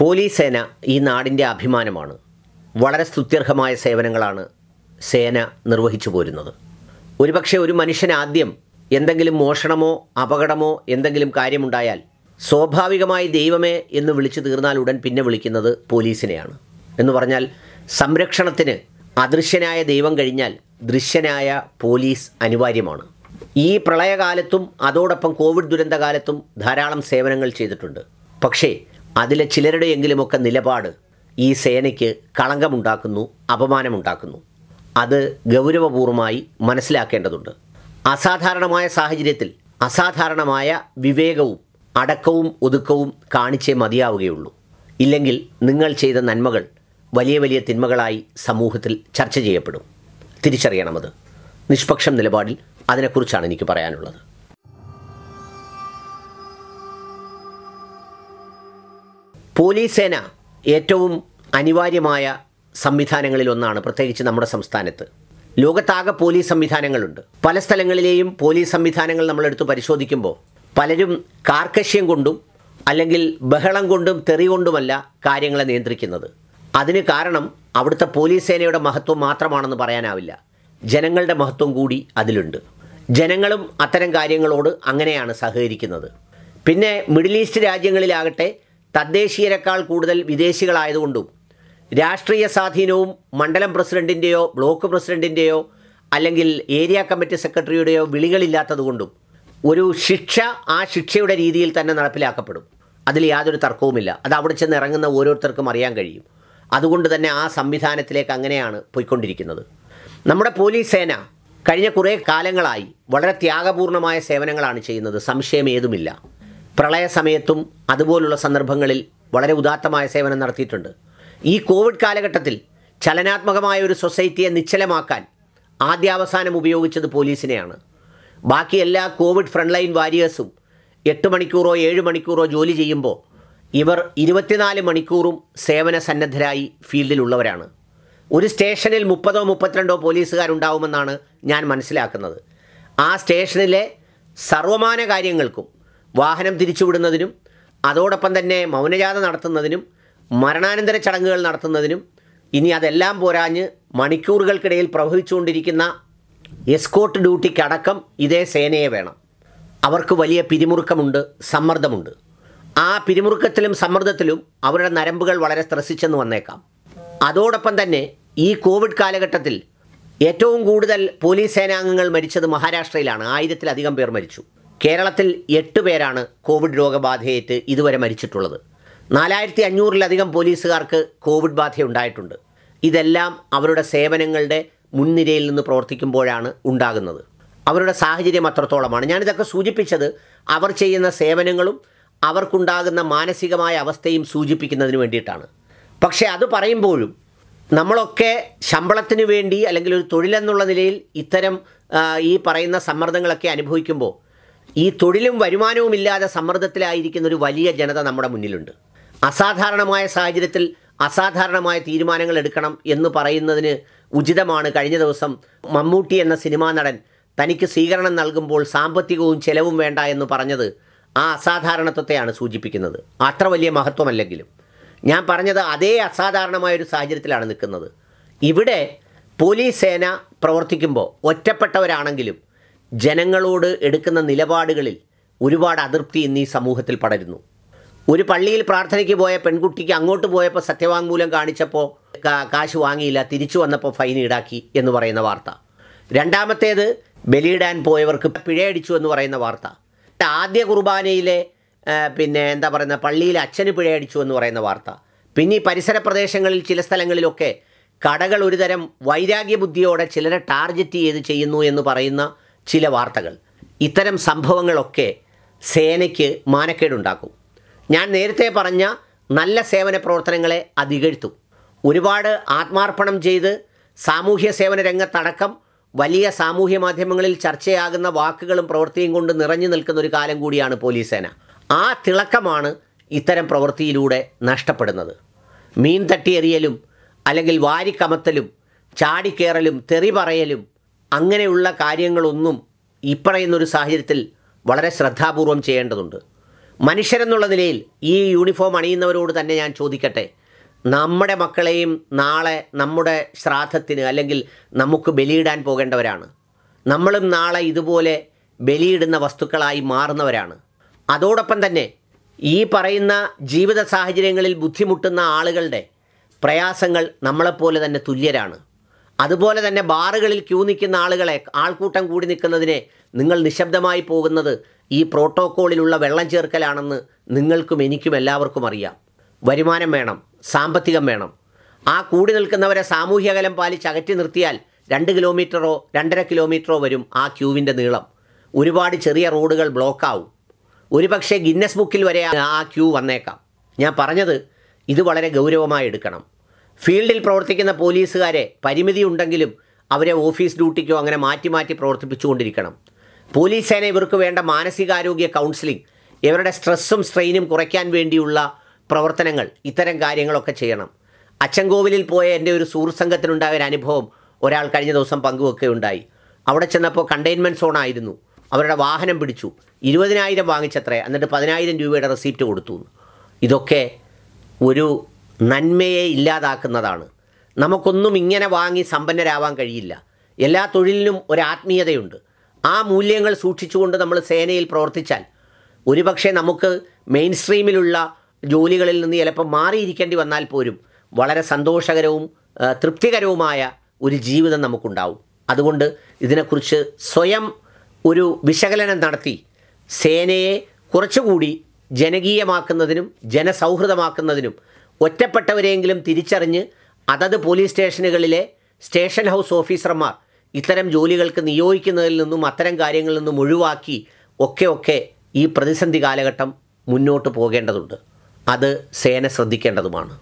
police സേന ഈ നാടിൻ്റെ അഭിമാനമാണ് വളരെ സ്തുത്യർഹമായ സേവനങ്ങളാണ് സേന നിർവഹിച്ചു പോരുന്നത് ഒരുപക്ഷെ ഒരു മനുഷ്യൻ ആദ്യം എന്തെങ്കിലും മോഷണമോ അപകടമോ എന്തെങ്കിലും കാര്യമുണ്ടായാൽ സ്വാഭാവികമായി ദൈവമേ എന്ന് വിളിച്ചു തീർന്നാൽ ഉടൻ പിന്നെ വിളിക്കുന്നത് പോലീസിനെയാണ് എന്ന് പറഞ്ഞാൽ സംരക്ഷണത്തിന് അദൃശ്യനായ ദൈവം കഴിഞ്ഞാൽ ദൃശ്യനായ പോലീസ് അനിവാര്യമാണ് ഈ പ്രളയകാലത്തും അതോടൊപ്പം കോവിഡ് ദുരന്തകാലത്തും ധാരാളം സേവനങ്ങൾ ചെയ്തിട്ടുണ്ട് പക്ഷേ അതിലെ ചിലരുടെയെങ്കിലുമൊക്കെ നിലപാട് ഈ സേനയ്ക്ക് കളങ്കമുണ്ടാക്കുന്നു അപമാനമുണ്ടാക്കുന്നു അത് ഗൗരവപൂർവമായി മനസ്സിലാക്കേണ്ടതുണ്ട് അസാധാരണമായ സാഹചര്യത്തിൽ അസാധാരണമായ വിവേകവും അടക്കവും ഒതുക്കവും കാണിച്ചേ മതിയാവുകയുള്ളൂ ഇല്ലെങ്കിൽ നിങ്ങൾ ചെയ്ത നന്മകൾ വലിയ വലിയ തിന്മകളായി സമൂഹത്തിൽ ചർച്ച ചെയ്യപ്പെടും തിരിച്ചറിയണമത് നിഷ്പക്ഷം നിലപാടിൽ അതിനെക്കുറിച്ചാണ് എനിക്ക് പറയാനുള്ളത് പോലീസ് സേന ഏറ്റവും അനിവാര്യമായ സംവിധാനങ്ങളിൽ ഒന്നാണ് പ്രത്യേകിച്ച് നമ്മുടെ സംസ്ഥാനത്ത് ലോകത്താകെ പോലീസ് സംവിധാനങ്ങളുണ്ട് പല സ്ഥലങ്ങളിലെയും പോലീസ് സംവിധാനങ്ങൾ നമ്മളെടുത്ത് പരിശോധിക്കുമ്പോൾ പലരും കാർക്കശ്യം കൊണ്ടും അല്ലെങ്കിൽ ബഹളം കൊണ്ടും തെറി കൊണ്ടുമല്ല കാര്യങ്ങളെ നിയന്ത്രിക്കുന്നത് അതിന് കാരണം അവിടുത്തെ പോലീസ് സേനയുടെ മഹത്വം മാത്രമാണെന്ന് പറയാനാവില്ല ജനങ്ങളുടെ മഹത്വം കൂടി അതിലുണ്ട് ജനങ്ങളും അത്തരം കാര്യങ്ങളോട് അങ്ങനെയാണ് സഹകരിക്കുന്നത് പിന്നെ മിഡിൽ ഈസ്റ്റ് രാജ്യങ്ങളിലാകട്ടെ തദ്ദേശീയരെക്കാൾ കൂടുതൽ വിദേശികളായതുകൊണ്ടും രാഷ്ട്രീയ സ്വാധീനവും മണ്ഡലം പ്രസിഡന്റിൻ്റെയോ ബ്ലോക്ക് പ്രസിഡന്റിൻ്റെയോ അല്ലെങ്കിൽ ഏരിയ കമ്മിറ്റി സെക്രട്ടറിയുടെയോ വിളികളില്ലാത്തതുകൊണ്ടും ഒരു ശിക്ഷ ആ ശിക്ഷയുടെ രീതിയിൽ തന്നെ നടപ്പിലാക്കപ്പെടും അതിൽ യാതൊരു തർക്കവുമില്ല അത് അവിടെ ചെന്ന് ഇറങ്ങുന്ന ഓരോരുത്തർക്കും അറിയാൻ കഴിയും അതുകൊണ്ട് തന്നെ ആ സംവിധാനത്തിലേക്ക് അങ്ങനെയാണ് പോയിക്കൊണ്ടിരിക്കുന്നത് നമ്മുടെ പോലീസ് സേന കഴിഞ്ഞ കുറേ കാലങ്ങളായി വളരെ ത്യാഗപൂർണമായ സേവനങ്ങളാണ് ചെയ്യുന്നത് സംശയം ഏതുമില്ല പ്രളയ സമയത്തും അതുപോലുള്ള സന്ദർഭങ്ങളിൽ വളരെ ഉദാത്തമായ സേവനം നടത്തിയിട്ടുണ്ട് ഈ കോവിഡ് കാലഘട്ടത്തിൽ ചലനാത്മകമായ ഒരു സൊസൈറ്റിയെ നിശ്ചലമാക്കാൻ ആദ്യാവസാനം ഉപയോഗിച്ചത് പോലീസിനെയാണ് ബാക്കി എല്ലാ കോവിഡ് ഫ്രണ്ട് ലൈൻ വാരിയേഴ്സും എട്ട് മണിക്കൂറോ ഏഴ് മണിക്കൂറോ ജോലി ചെയ്യുമ്പോൾ ഇവർ ഇരുപത്തിനാല് മണിക്കൂറും സേവന സന്നദ്ധരായി ഫീൽഡിലുള്ളവരാണ് ഒരു സ്റ്റേഷനിൽ മുപ്പതോ മുപ്പത്തിരണ്ടോ പോലീസുകാരുണ്ടാവുമെന്നാണ് ഞാൻ മനസ്സിലാക്കുന്നത് ആ സ്റ്റേഷനിലെ സർവമാന കാര്യങ്ങൾക്കും വാഹനം തിരിച്ചുവിടുന്നതിനും അതോടൊപ്പം തന്നെ മൗനജാത നടത്തുന്നതിനും മരണാനന്തര ചടങ്ങുകൾ നടത്തുന്നതിനും ഇനി അതെല്ലാം പോരാഞ്ഞ് മണിക്കൂറുകൾക്കിടയിൽ പ്രവഹിച്ചുകൊണ്ടിരിക്കുന്ന എസ്കോട്ട് ഡ്യൂട്ടിക്കടക്കം ഇതേ സേനയെ വേണം അവർക്ക് വലിയ പിരിമുറുക്കമുണ്ട് സമ്മർദ്ദമുണ്ട് ആ പിരിമുറുക്കത്തിലും സമ്മർദ്ദത്തിലും അവരുടെ നരമ്പുകൾ വളരെ ത്രസിച്ചെന്ന് വന്നേക്കാം അതോടൊപ്പം തന്നെ ഈ കോവിഡ് കാലഘട്ടത്തിൽ ഏറ്റവും കൂടുതൽ പോലീസ് സേനാംഗങ്ങൾ മരിച്ചത് മഹാരാഷ്ട്രയിലാണ് ആയിരത്തിലധികം പേർ മരിച്ചു കേരളത്തിൽ എട്ട് പേരാണ് കോവിഡ് രോഗബാധയേറ്റ് ഇതുവരെ മരിച്ചിട്ടുള്ളത് നാലായിരത്തി അഞ്ഞൂറിലധികം പോലീസുകാർക്ക് കോവിഡ് ബാധയുണ്ടായിട്ടുണ്ട് ഇതെല്ലാം അവരുടെ സേവനങ്ങളുടെ മുൻനിരയിൽ നിന്ന് പ്രവർത്തിക്കുമ്പോഴാണ് ഉണ്ടാകുന്നത് അവരുടെ സാഹചര്യം അത്രത്തോളമാണ് ഞാനിതൊക്കെ സൂചിപ്പിച്ചത് അവർ ചെയ്യുന്ന സേവനങ്ങളും അവർക്കുണ്ടാകുന്ന മാനസികമായ അവസ്ഥയും സൂചിപ്പിക്കുന്നതിന് വേണ്ടിയിട്ടാണ് പക്ഷേ അത് പറയുമ്പോഴും നമ്മളൊക്കെ ശമ്പളത്തിന് വേണ്ടി അല്ലെങ്കിൽ ഒരു തൊഴിലെന്നുള്ള നിലയിൽ ഇത്തരം ഈ പറയുന്ന സമ്മർദ്ദങ്ങളൊക്കെ അനുഭവിക്കുമ്പോൾ ഈ തൊഴിലും വരുമാനവും ഇല്ലാതെ സമ്മർദ്ദത്തിലായിരിക്കുന്ന ഒരു വലിയ ജനത നമ്മുടെ മുന്നിലുണ്ട് അസാധാരണമായ സാഹചര്യത്തിൽ അസാധാരണമായ തീരുമാനങ്ങൾ എടുക്കണം എന്ന് പറയുന്നതിന് ഉചിതമാണ് കഴിഞ്ഞ ദിവസം മമ്മൂട്ടി എന്ന സിനിമാ നടൻ തനിക്ക് സ്വീകരണം നൽകുമ്പോൾ സാമ്പത്തികവും ചെലവും വേണ്ട എന്ന് പറഞ്ഞത് ആ അസാധാരണത്വത്തെയാണ് സൂചിപ്പിക്കുന്നത് അത്ര വലിയ മഹത്വമല്ലെങ്കിലും ഞാൻ പറഞ്ഞത് അതേ അസാധാരണമായ ഒരു സാഹചര്യത്തിലാണ് നിൽക്കുന്നത് ഇവിടെ പോലീസ് സേന പ്രവർത്തിക്കുമ്പോൾ ഒറ്റപ്പെട്ടവരാണെങ്കിലും ജനങ്ങളോട് എടുക്കുന്ന നിലപാടുകളിൽ ഒരുപാട് അതൃപ്തി ഇന്ന് ഈ സമൂഹത്തിൽ പടരുന്നു ഒരു പള്ളിയിൽ പ്രാർത്ഥനയ്ക്ക് പോയ പെൺകുട്ടിക്ക് അങ്ങോട്ട് പോയപ്പോൾ സത്യവാങ്മൂലം കാണിച്ചപ്പോൾ കാശ് വാങ്ങിയില്ല തിരിച്ചു വന്നപ്പോൾ ഫൈൻ ഈടാക്കി എന്ന് പറയുന്ന വാർത്ത രണ്ടാമത്തേത് ബലിയിടാൻ പോയവർക്ക് പിഴയടിച്ചു എന്ന് പറയുന്ന വാർത്ത ആദ്യ കുർബാനയിലെ പിന്നെ എന്താ പറയുന്ന പള്ളിയിൽ അച്ഛന് പിഴയടിച്ചു എന്ന് പറയുന്ന വാർത്ത പിന്നെ ഈ പരിസര പ്രദേശങ്ങളിൽ ചില സ്ഥലങ്ങളിലൊക്കെ കടകൾ ഒരുതരം വൈരാഗ്യ ബുദ്ധിയോടെ ചിലരെ ടാർഗറ്റ് ചെയ്ത് ചെയ്യുന്നു എന്ന് പറയുന്ന ചില വാർത്തകൾ ഇത്തരം സംഭവങ്ങളൊക്കെ സേനയ്ക്ക് മാനക്കേടുണ്ടാക്കും ഞാൻ നേരത്തെ പറഞ്ഞ നല്ല സേവന പ്രവർത്തനങ്ങളെ അധികഴ്ത്തും ഒരുപാട് ആത്മാർപ്പണം ചെയ്ത് സാമൂഹ്യ സേവന രംഗത്തടക്കം വലിയ സാമൂഹ്യ മാധ്യമങ്ങളിൽ ചർച്ചയാകുന്ന വാക്കുകളും പ്രവൃത്തിയും കൊണ്ട് നിറഞ്ഞു നിൽക്കുന്ന ഒരു കാലം കൂടിയാണ് പോലീസ് സേന ആ തിളക്കമാണ് ഇത്തരം പ്രവൃത്തിയിലൂടെ നഷ്ടപ്പെടുന്നത് മീൻ തട്ടിയെറിയലും അല്ലെങ്കിൽ വാരിക്കമത്തലും ചാടിക്കേറലും തെറി പറയലും അങ്ങനെയുള്ള കാര്യങ്ങളൊന്നും ഈ പറയുന്നൊരു സാഹചര്യത്തിൽ വളരെ ശ്രദ്ധാപൂർവം ചെയ്യേണ്ടതുണ്ട് മനുഷ്യരെന്നുള്ള നിലയിൽ ഈ യൂണിഫോം അണിയുന്നവരോട് തന്നെ ഞാൻ ചോദിക്കട്ടെ നമ്മുടെ മക്കളെയും നാളെ നമ്മുടെ ശ്രാദ്ധത്തിന് അല്ലെങ്കിൽ നമുക്ക് ബലിയിടാൻ പോകേണ്ടവരാണ് നമ്മളും നാളെ ഇതുപോലെ ബലിയിടുന്ന വസ്തുക്കളായി മാറുന്നവരാണ് അതോടൊപ്പം തന്നെ ഈ പറയുന്ന ജീവിത സാഹചര്യങ്ങളിൽ ബുദ്ധിമുട്ടുന്ന ആളുകളുടെ പ്രയാസങ്ങൾ നമ്മളെപ്പോലെ തന്നെ തുല്യരാണ് അതുപോലെ തന്നെ ബാറുകളിൽ ക്യൂ നിൽക്കുന്ന ആളുകളെ ആൾക്കൂട്ടം കൂടി നിൽക്കുന്നതിനെ നിങ്ങൾ നിശബ്ദമായി പോകുന്നത് ഈ പ്രോട്ടോക്കോളിലുള്ള വെള്ളം ചേർക്കലാണെന്ന് നിങ്ങൾക്കും എനിക്കും എല്ലാവർക്കും അറിയാം വരുമാനം വേണം സാമ്പത്തികം വേണം ആ കൂടി നിൽക്കുന്നവരെ സാമൂഹ്യ അകലം പാലിച്ച് അകറ്റി നിർത്തിയാൽ രണ്ട് കിലോമീറ്ററോ രണ്ടര കിലോമീറ്ററോ വരും ആ ക്യൂവിൻ്റെ നീളം ഒരുപാട് ചെറിയ റോഡുകൾ ബ്ലോക്കാവും ഒരുപക്ഷെ ഗിന്നസ് ബുക്കിൽ വരെ ആ ക്യൂ വന്നേക്കാം ഞാൻ പറഞ്ഞത് ഇത് വളരെ ഗൗരവമായി എടുക്കണം ഫീൽഡിൽ പ്രവർത്തിക്കുന്ന പോലീസുകാരെ പരിമിതിയുണ്ടെങ്കിലും അവരെ ഓഫീസ് ഡ്യൂട്ടിക്കോ അങ്ങനെ മാറ്റി മാറ്റി പ്രവർത്തിപ്പിച്ചുകൊണ്ടിരിക്കണം പോലീസ് സേന ഇവർക്ക് വേണ്ട മാനസികാരോഗ്യ കൗൺസിലിംഗ് ഇവരുടെ സ്ട്രെസ്സും സ്ട്രെയിനും കുറയ്ക്കാൻ വേണ്ടിയുള്ള പ്രവർത്തനങ്ങൾ ഇത്തരം കാര്യങ്ങളൊക്കെ ചെയ്യണം അച്ചൻകോവിലിൽ പോയ എൻ്റെ ഒരു സുഹൃസംഘത്തിനുണ്ടായ ഒരു അനുഭവം ഒരാൾ കഴിഞ്ഞ ദിവസം പങ്കുവെക്കുകയുണ്ടായി അവിടെ ചെന്നപ്പോൾ കണ്ടെയ്ൻമെൻറ്റ് സോണായിരുന്നു അവരുടെ വാഹനം പിടിച്ചു ഇരുപതിനായിരം വാങ്ങിച്ചത്രേ എന്നിട്ട് പതിനായിരം രൂപയുടെ റെസീപ്റ്റ് കൊടുത്തു ഇതൊക്കെ ഒരു നന്മയെ ഇല്ലാതാക്കുന്നതാണ് നമുക്കൊന്നും ഇങ്ങനെ വാങ്ങി സമ്പന്നരാവാൻ കഴിയില്ല എല്ലാ തൊഴിലിനും ഒരു ആത്മീയതയുണ്ട് ആ മൂല്യങ്ങൾ സൂക്ഷിച്ചുകൊണ്ട് നമ്മൾ സേനയിൽ പ്രവർത്തിച്ചാൽ ഒരുപക്ഷെ നമുക്ക് മെയിൻ സ്ട്രീമിലുള്ള ജോലികളിൽ നിന്ന് ചിലപ്പോൾ മാറിയിരിക്കേണ്ടി വന്നാൽ പോലും വളരെ സന്തോഷകരവും തൃപ്തികരവുമായ ഒരു ജീവിതം നമുക്കുണ്ടാവും അതുകൊണ്ട് ഇതിനെക്കുറിച്ച് സ്വയം ഒരു വിശകലനം നടത്തി സേനയെ കുറച്ചുകൂടി ജനകീയമാക്കുന്നതിനും ജനസൗഹൃദമാക്കുന്നതിനും ഒറ്റപ്പെട്ടവരെയെങ്കിലും തിരിച്ചറിഞ്ഞ് അതത് പോലീസ് സ്റ്റേഷനുകളിലെ സ്റ്റേഷൻ ഹൗസ് ഓഫീസർമാർ ഇത്തരം ജോലികൾക്ക് നിയോഗിക്കുന്നതിൽ നിന്നും അത്തരം കാര്യങ്ങളിൽ നിന്നും ഒഴിവാക്കി ഒക്കെ ഒക്കെ ഈ പ്രതിസന്ധി കാലഘട്ടം മുന്നോട്ട് പോകേണ്ടതുണ്ട് അത് സേന ശ്രദ്ധിക്കേണ്ടതുമാണ്